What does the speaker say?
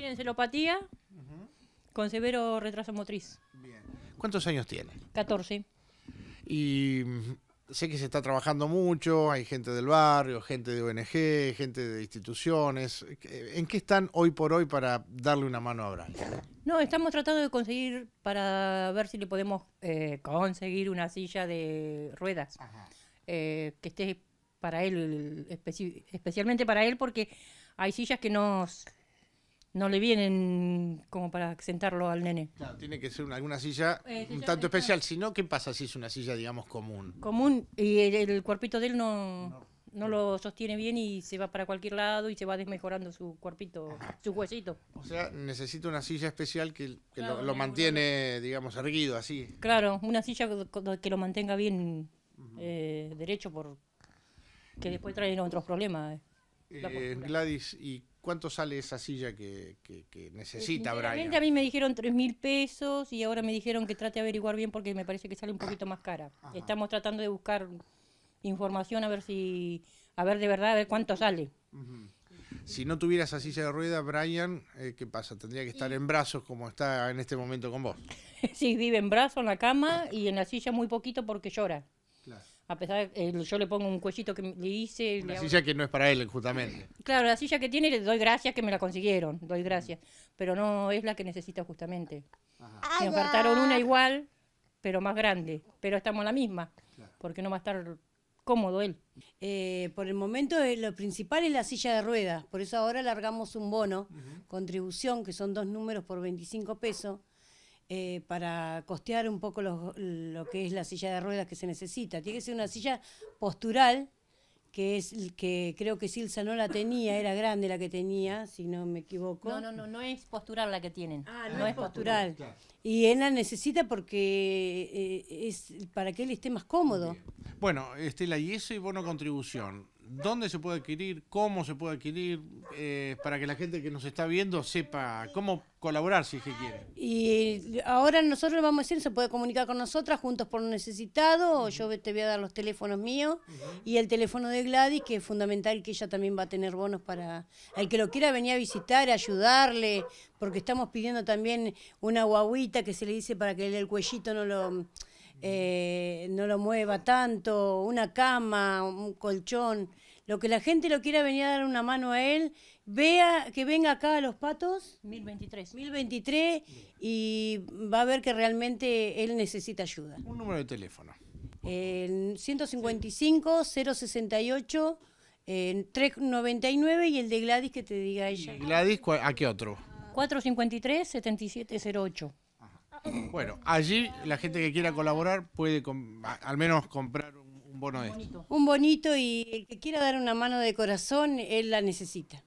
tiene encelopatía con severo retraso motriz. ¿Cuántos años tiene? 14. Y mm, sé que se está trabajando mucho, hay gente del barrio, gente de ONG, gente de instituciones. ¿En qué están hoy por hoy para darle una mano a Brian? No, estamos tratando de conseguir, para ver si le podemos eh, conseguir una silla de ruedas eh, que esté para él, especialmente para él, porque hay sillas que nos no le vienen como para sentarlo al nene. tiene que ser alguna silla eh, un tanto especial, si no, ¿qué pasa si es una silla, digamos, común? Común, y el, cuerpito de él no, no, lo sostiene bien y se va para cualquier lado y se va desmejorando su cuerpito, su huesito. O sea, necesita una silla especial que, lo, mantiene, digamos, erguido, así. Claro, una silla que lo mantenga bien eh, derecho, por que después traen otros problemas. Eh, Gladys, ¿y ¿Cuánto sale esa silla que, necesita Brian? A mí me dijeron tres mil pesos y ahora me dijeron que trate de averiguar bien porque me parece que sale un ah. poquito más cara. Estamos tratando de buscar información a ver si, a ver de verdad, a cuánto sale. Si no tuviera esa silla de rueda, Brian, eh, ¿qué pasa? Tendría que estar en brazos como está en este momento con vos. sí, vive en brazos, en la cama y en la silla muy poquito porque llora. Claro a pesar de que eh, yo le pongo un cuellito que le hice. La silla que no es para él, justamente. Claro, la silla que tiene le doy gracias que me la consiguieron, doy gracias. Pero no es la que necesita justamente. Ajá. Me ofertaron una igual, pero más grande. Pero estamos la misma, porque no va a estar cómodo él. Eh, por el momento eh, lo principal es la silla de ruedas, por eso ahora largamos un bono, contribución, que son dos números por 25 pesos eh, para costear un poco lo, que es la silla de ruedas que se necesita. Tiene que ser una silla postural, que es que creo que Silsa no la tenía, era grande la que tenía, si no me equivoco. No, no, no, no es postural la que tienen. Ah, no, es postural. Y él la necesita porque eh, es para que él esté más cómodo. Bueno, Estela, y eso y bono contribución dónde se puede adquirir, cómo se puede adquirir, eh, para que la gente que nos está viendo sepa cómo colaborar si es quiere. Y ahora nosotros vamos a decir, se puede comunicar con nosotras, juntos por necesitado, yo te voy a dar los teléfonos míos y el teléfono de Gladys, que es fundamental que ella también va a tener bonos para el que lo quiera venir a visitar, ayudarle, porque estamos pidiendo también una guaguita que se le dice para que el cuellito no lo eh, no lo mueva tanto, una cama, un colchón, lo que la gente lo quiera venir a dar una mano a él, vea que venga acá a Los Patos. 1023. 1023 y va a ver que realmente él necesita ayuda. Un número de teléfono. El 155 068 399 y el de Gladys que te diga ella. Gladys a qué otro? 453 7708. Bueno, allí la gente que quiera colaborar puede al menos comprar un, bono de esto. Un bonito y el que quiera dar una mano de corazón, él la necesita.